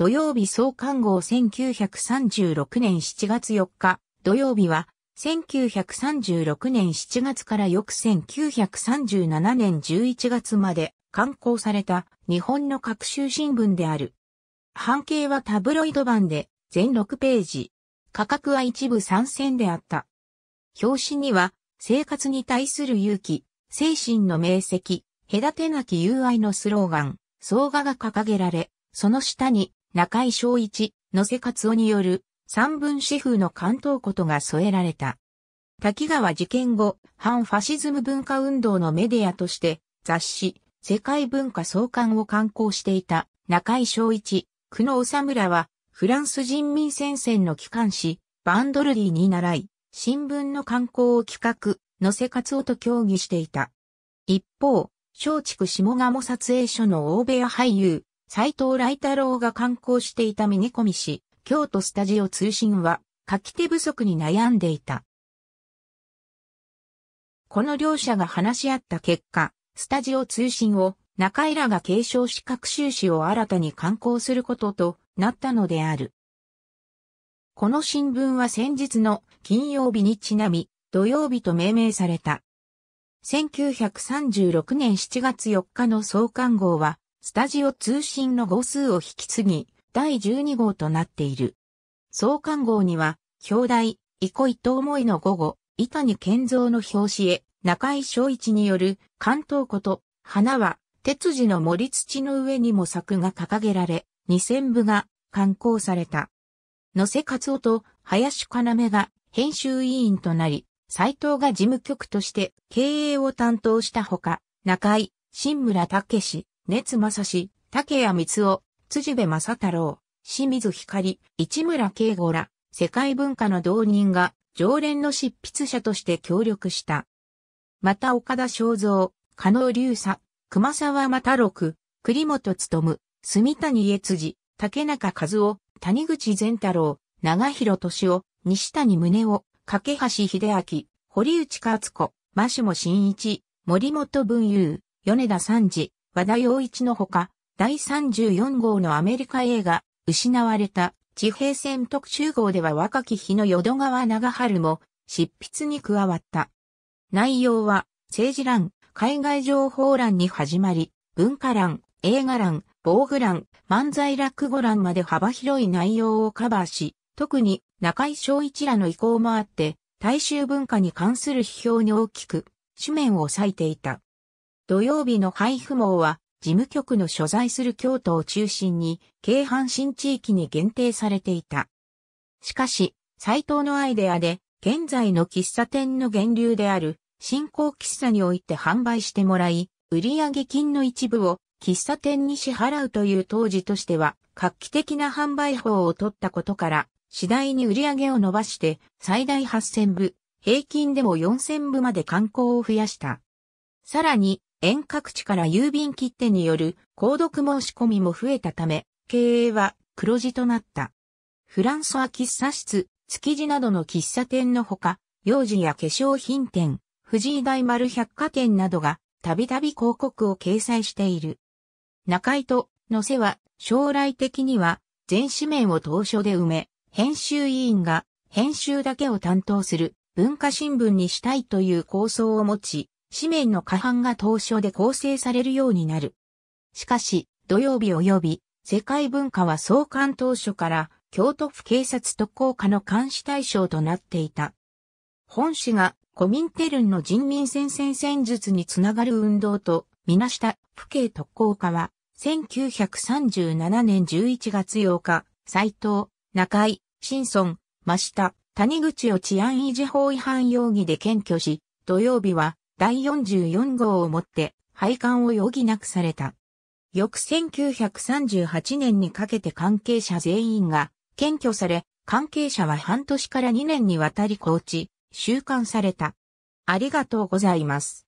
土曜日創刊号1936年7月4日、土曜日は、1936年7月から翌1937年11月まで刊行された日本の各州新聞である。半径はタブロイド版で全6ページ。価格は一部参戦であった。表紙には生活に対する勇気、精神の明晰、隔てなき友愛のスローガン、総画が掲げられ、その下に中井正一、野瀬勝夫による、三分四風の関東ことが添えられた。滝川事件後、反ファシズム文化運動のメディアとして、雑誌、世界文化創刊を刊行していた中井正一、久野治村は、フランス人民戦線の機関誌、バンドルディに習い、新聞の刊行を企画、野瀬勝夫と協議していた。一方、松竹下鴨撮影所の大部屋俳優、斎藤来太郎が観光していたミニコミ市、京都スタジオ通信は、書き手不足に悩んでいた。この両者が話し合った結果、スタジオ通信を中井らが継承し各収支を新たに刊行することとなったのである。この新聞は先日の金曜日にちなみ、土曜日と命名された。1936年7月4日の創刊号は、スタジオ通信の号数を引き継ぎ、第12号となっている。創刊号には、表題、伊古伊と思いの午後、伊谷健造の表紙へ、中井翔一による、関東こと、花は、鉄次の森土の上にも作が掲げられ、2000部が刊行された。野瀬勝夫と林要が編集委員となり、斎藤が事務局として経営を担当したほか、中井、新村武史、熱正氏、竹谷光夫、辻部正太郎、清水光、市村慶吾ら、世界文化の同人が、常連の執筆者として協力した。また岡田正三、加納隆佐、熊沢又六、栗本勤、住谷悦次、竹中和夫、谷口善太郎、長広俊夫、西谷宗夫、架橋秀明、堀内勝子、真下真一、森本文雄、米田三次、和田洋一のほか、第34号のアメリカ映画、失われた地平線特集号では若き日の淀川長春も執筆に加わった。内容は政治欄、海外情報欄に始まり、文化欄、映画欄、防具欄、漫才落語欄まで幅広い内容をカバーし、特に中井翔一らの意向もあって、大衆文化に関する批評に大きく、紙面を割いていた。土曜日の配布網は、事務局の所在する京都を中心に、京阪神地域に限定されていた。しかし、斎藤のアイデアで、現在の喫茶店の源流である、新興喫茶において販売してもらい、売上金の一部を喫茶店に支払うという当時としては、画期的な販売法を取ったことから、次第に売上を伸ばして、最大8000部、平均でも4000部まで観光を増やした。さらに、遠隔地から郵便切手による購読申し込みも増えたため、経営は黒字となった。フランソは喫茶室、築地などの喫茶店のほか、幼児や化粧品店、藤井大丸百貨店などが、たびたび広告を掲載している。中井と、のせは、将来的には、全紙面を当初で埋め、編集委員が、編集だけを担当する、文化新聞にしたいという構想を持ち、紙面の下半が当初で構成されるようになる。しかし、土曜日及び世界文化は創刊当初から京都府警察特攻課の監視対象となっていた。本誌がコミンテルンの人民戦線戦術につながる運動とみなした府警特攻課は1937年11月8日、斎藤、中井、新村、真下、谷口を治安維持法違反容疑で検挙し、土曜日は第44号をもって廃刊を余儀なくされた。翌1938年にかけて関係者全員が検挙され、関係者は半年から2年にわたり放置、収監された。ありがとうございます。